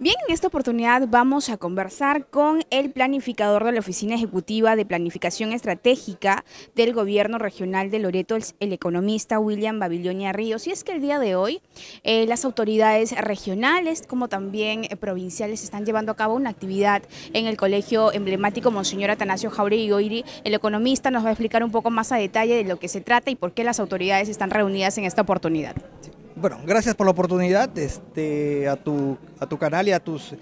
Bien, en esta oportunidad vamos a conversar con el planificador de la Oficina Ejecutiva de Planificación Estratégica del Gobierno Regional de Loreto, el, economista William Babilonia Ríos. Y es que el día de hoy eh, las autoridades regionales como también eh, provinciales están llevando a cabo una actividad en el colegio emblemático Monseñor Atanasio Jauregui Goiri. El economista nos va a explicar un poco más a detalle de lo que se trata y por qué las autoridades están reunidas en esta oportunidad bueno, gracias por la oportunidad este, a, tu, canal y a, tus,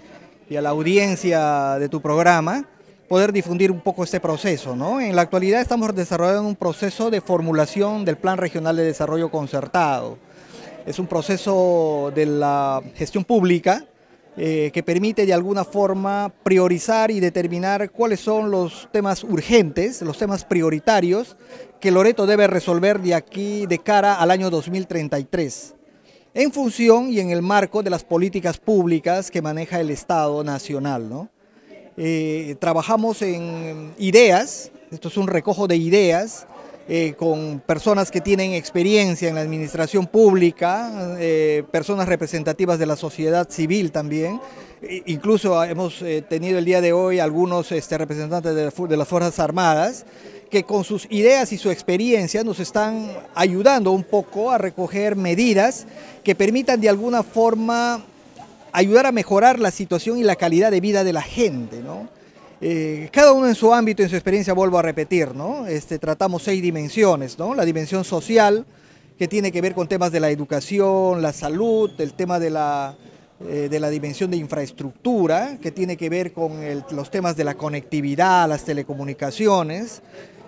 y a la audiencia de tu programa poder difundir un poco este proceso. En la actualidad estamos desarrollando un proceso de formulación del Plan Regional de Desarrollo Concertado. Es un proceso de la gestión pública eh, que permite de alguna forma priorizar y determinar cuáles son los temas urgentes, los temas prioritarios que Loreto debe resolver de aquí de cara al año 2033 en función y en el marco de las políticas públicas que maneja el Estado Nacional. Eh, trabajamos en ideas, esto es un recojo de ideas, eh, con personas que tienen experiencia en la administración pública, eh, personas representativas de la sociedad civil también. incluso hemos tenido el día de hoy algunos este, representantes de, las Fuerzas Armadas que con sus ideas y su experiencia nos están ayudando un poco a recoger medidas que permitan de alguna forma ayudar a mejorar la situación y la calidad de vida de la gente, ¿no? Eh, cada uno en su ámbito, en su experiencia, vuelvo a repetir, ¿no? Este, tratamos seis dimensiones, ¿no? La dimensión social, que tiene que ver con temas de la educación, la salud, el tema de la, eh, de la dimensión de infraestructura, que tiene que ver con los temas de la conectividad, las telecomunicaciones,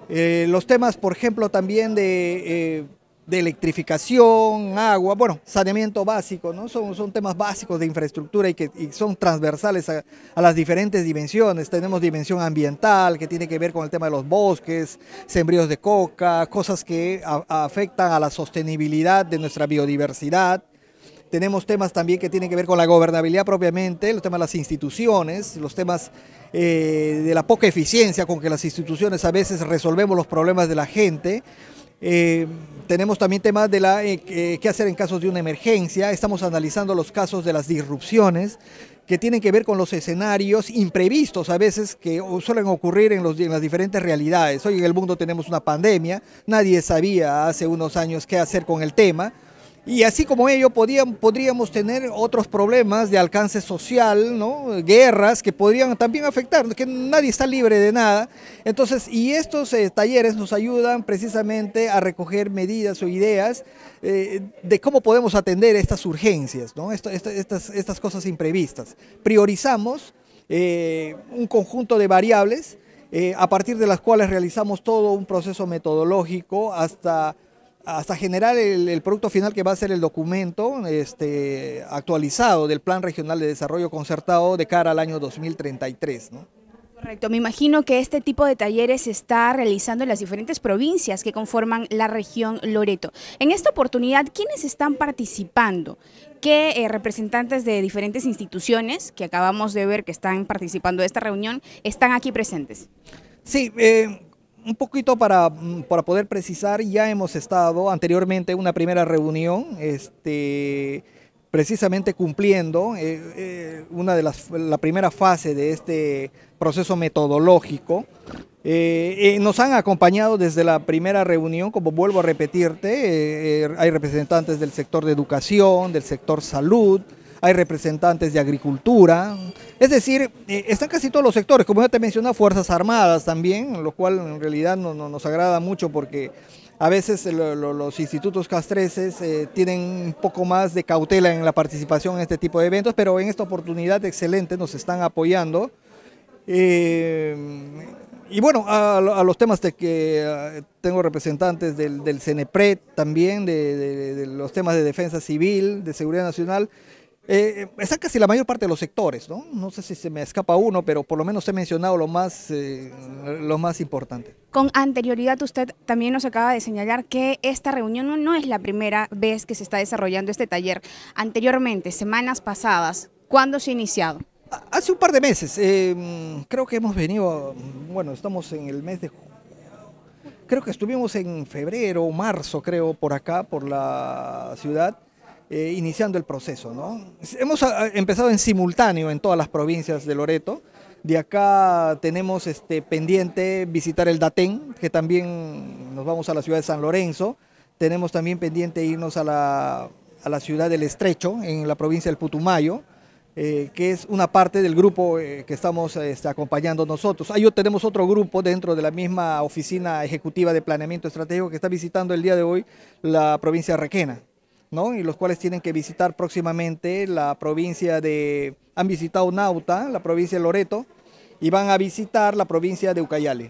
eh, los temas, por ejemplo, también eh, de, electrificación, agua, bueno, saneamiento básico, ¿no? Son, temas básicos de infraestructura y que son transversales a, las diferentes dimensiones. Tenemos dimensión ambiental, que tiene que ver con el tema de los bosques, sembríos de coca, cosas que afectan a la sostenibilidad de nuestra biodiversidad. Tenemos temas también que tienen que ver con la gobernabilidad propiamente, los temas de las instituciones, los temas eh, de la poca eficiencia con que las instituciones a veces resolvemos los problemas de la gente. Eh, tenemos también temas de la eh, qué hacer en casos de una emergencia. Estamos analizando los casos de las disrupciones que tienen que ver con los escenarios imprevistos a veces que suelen ocurrir en, en, las diferentes realidades. Hoy en el mundo tenemos una pandemia, nadie sabía hace unos años qué hacer con el tema. Y así como ello podríamos tener otros problemas de alcance social, guerras que podrían también afectar, que nadie está libre de nada. Entonces, y estos eh, talleres nos ayudan precisamente a recoger medidas o ideas eh, de cómo podemos atender estas urgencias, estas, cosas imprevistas. Priorizamos eh, un conjunto de variables a partir de las cuales realizamos todo un proceso metodológico hasta hasta generar el, producto final que va a ser el documento este, actualizado del Plan Regional de Desarrollo Concertado de cara al año 2033. ¿no? Correcto, me imagino que este tipo de talleres se está realizando en las diferentes provincias que conforman la región Loreto. En esta oportunidad, ¿quiénes están participando? ¿Qué eh, representantes de diferentes instituciones que acabamos de ver que están participando de esta reunión están aquí presentes? Sí, eh, un poquito mm, para, poder precisar, ya hemos estado anteriormente en una primera reunión, este, precisamente cumpliendo eh, eh, una de las, la primera fase de este proceso metodológico. Eh, nos han acompañado desde la primera reunión, como vuelvo a repetirte, hay representantes del sector de educación, del sector salud, hay representantes de agricultura, es decir, eh, están casi todos los sectores, como ya te mencioné, Fuerzas Armadas también, lo cual en realidad no, nos agrada mucho porque a veces los institutos castreses eh, tienen un poco más de cautela en la participación en este tipo de eventos, pero en esta oportunidad excelente nos están apoyando. Eh, y bueno, a, los temas de que tengo representantes del, del también, de los temas de defensa civil, de seguridad nacional, eh, eh está casi la mayor parte de los sectores, ¿no? No sé si se me escapa uno, pero por lo menos he mencionado lo más, eh, más importante. Con anterioridad usted también nos acaba de señalar que esta reunión no, es la primera vez que se está desarrollando este taller. Anteriormente, semanas pasadas, ¿cuándo se ha iniciado? Hace un par de meses, eh, creo que hemos venido, bueno, estamos en el mes de creo que estuvimos en febrero o marzo, creo, por acá, por la ciudad, eh, iniciando el proceso. ¿no? Hemos ah, empezado en simultáneo en todas las provincias de Loreto. De acá tenemos este, pendiente visitar el Datén, que también nos vamos a la ciudad de San Lorenzo. Tenemos también pendiente irnos a la, ciudad del Estrecho, en la provincia del Putumayo. Eh, que es una parte del grupo eh, que estamos este, acompañando nosotros. Ahí tenemos otro grupo dentro de la misma oficina ejecutiva de planeamiento estratégico que está visitando el día de hoy la provincia de Requena y los cuales tienen que visitar próximamente la provincia de, han visitado Nauta, la provincia de Loreto, y van a visitar la provincia de Ucayali.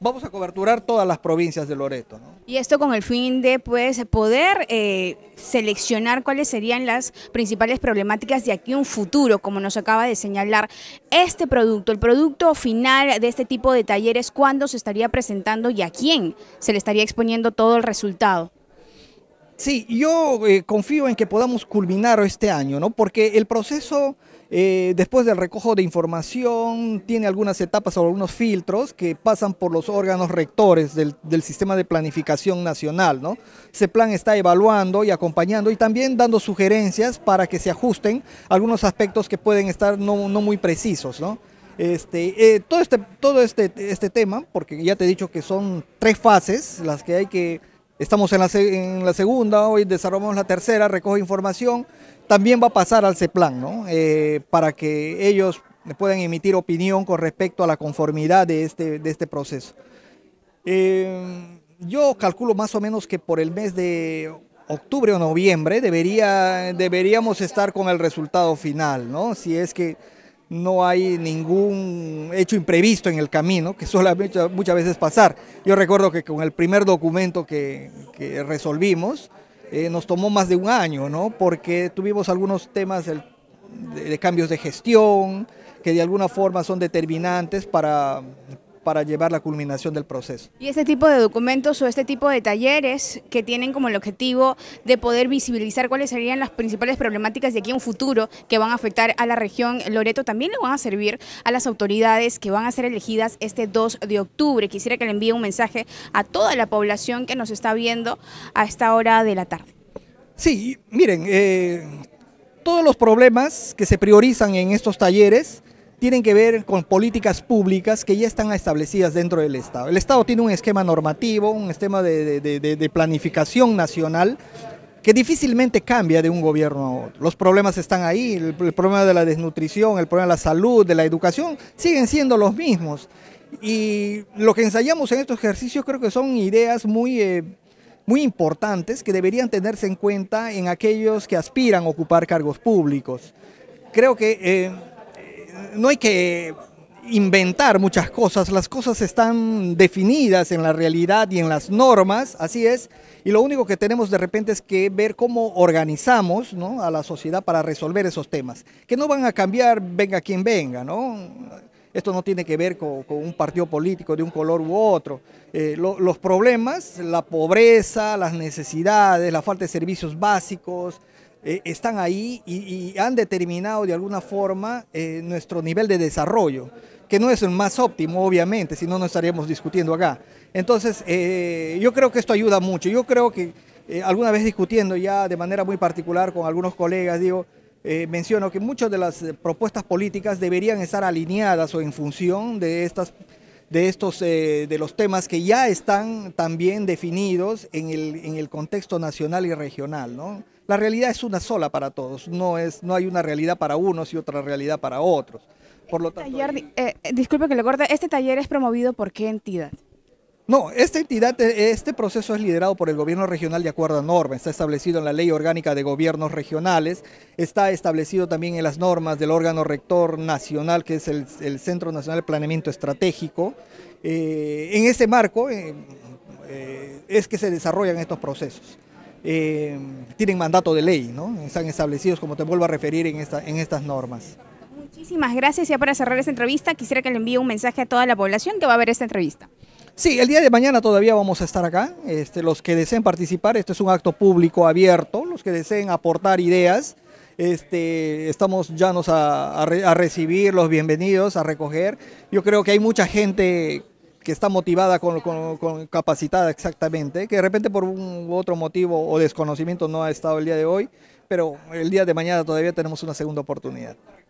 Vamos a coberturar todas las provincias de Loreto. Y esto con el fin de pues, poder eh, seleccionar cuáles serían las principales problemáticas de aquí un futuro, como nos acaba de señalar este producto, el producto final de este tipo de talleres, cuándo se estaría presentando y a quién se le estaría exponiendo todo el resultado. Sí, yo eh, confío en que podamos culminar este año, ¿no? Porque el proceso, eh, después del recojo de información, tiene algunas etapas o algunos filtros que pasan por los órganos rectores del, sistema de planificación nacional, ¿no? plan está evaluando y acompañando y también dando sugerencias para que se ajusten algunos aspectos que pueden estar no, muy precisos, ¿no? Este, eh, todo este, todo este, este tema, porque ya te he dicho que son tres fases las que hay que Estamos en la, segunda, hoy desarrollamos la tercera, recoge información. También va a pasar al CEPLAN, ¿no? Eh, para que ellos puedan emitir opinión con respecto a la conformidad de este, este proceso. Eh, yo calculo más o menos que por el mes de octubre o noviembre debería, deberíamos estar con el resultado final, ¿no? Si es que no hay ningún hecho imprevisto en el camino, que suele muchas veces pasar. Yo recuerdo que con el primer documento que, resolvimos, eh, nos tomó más de un año, ¿no? Porque tuvimos algunos temas de, cambios de gestión, que de alguna forma son determinantes para, para llevar la culminación del proceso. Y este tipo de documentos o este tipo de talleres que tienen como el objetivo de poder visibilizar cuáles serían las principales problemáticas de aquí a un futuro que van a afectar a la región Loreto, también le van a servir a las autoridades que van a ser elegidas este 2 de octubre. Quisiera que le envíe un mensaje a toda la población que nos está viendo a esta hora de la tarde. Sí, miren, eh, todos los problemas que se priorizan en estos talleres tienen que ver con políticas públicas que ya están establecidas dentro del Estado. El Estado tiene un esquema normativo, un esquema de, planificación nacional que difícilmente cambia de un gobierno a otro. Los problemas están ahí, el, problema de la desnutrición, el problema de la salud, de la educación, siguen siendo los mismos. Y lo que ensayamos en estos ejercicios creo que son ideas muy, eh, muy importantes que deberían tenerse en cuenta en aquellos que aspiran a ocupar cargos públicos. Creo que eh, no hay que inventar muchas cosas, las cosas están definidas en la realidad y en las normas, así es, y lo único que tenemos de repente es que ver cómo organizamos a la sociedad para resolver esos temas, que no van a cambiar venga quien venga, Esto no tiene que ver con, un partido político de un color u otro. Eh, los problemas, la pobreza, las necesidades, la falta de servicios básicos, eh, están ahí y, han determinado de alguna forma eh, nuestro nivel de desarrollo, que no es el más óptimo, obviamente, si no, no estaríamos discutiendo acá. Entonces, eh, yo creo que esto ayuda mucho. Yo creo que alguna vez discutiendo ya de manera muy particular con algunos colegas, digo, menciono que muchas de las propuestas políticas deberían estar alineadas o en función de estas de estos de los temas que ya están también definidos en el, en el contexto nacional y regional, ¿no? la realidad es una sola para todos, no, es, no hay una realidad para unos y otra realidad para otros. Por lo este eh, eh, disculpe que le corte, ¿este taller es promovido por qué entidad? No, esta entidad, eh, este proceso es liderado por el gobierno regional de acuerdo a normas, está establecido en la ley orgánica de gobiernos regionales, está establecido también en las normas del órgano rector nacional que es el, Centro Nacional de Planeamiento Estratégico. en ese marco es que se desarrollan estos procesos. Eh, tienen mandato de ley, ¿no? Están establecidos, como te vuelvo a referir, en, esta, en estas normas. Muchísimas gracias. Ya para cerrar esta entrevista, quisiera que le envíe un mensaje a toda la población que va a ver esta entrevista. Sí, el día de mañana todavía vamos a estar acá. Este, los que deseen participar, este es un acto público abierto. Los que deseen aportar ideas, este, estamos ya a, a, a recibir los bienvenidos, a recoger. Yo creo que hay mucha gente que está motivada, con, capacitada exactamente, que de repente por un otro motivo o desconocimiento no ha estado el día de hoy, pero el día de mañana todavía tenemos una segunda oportunidad.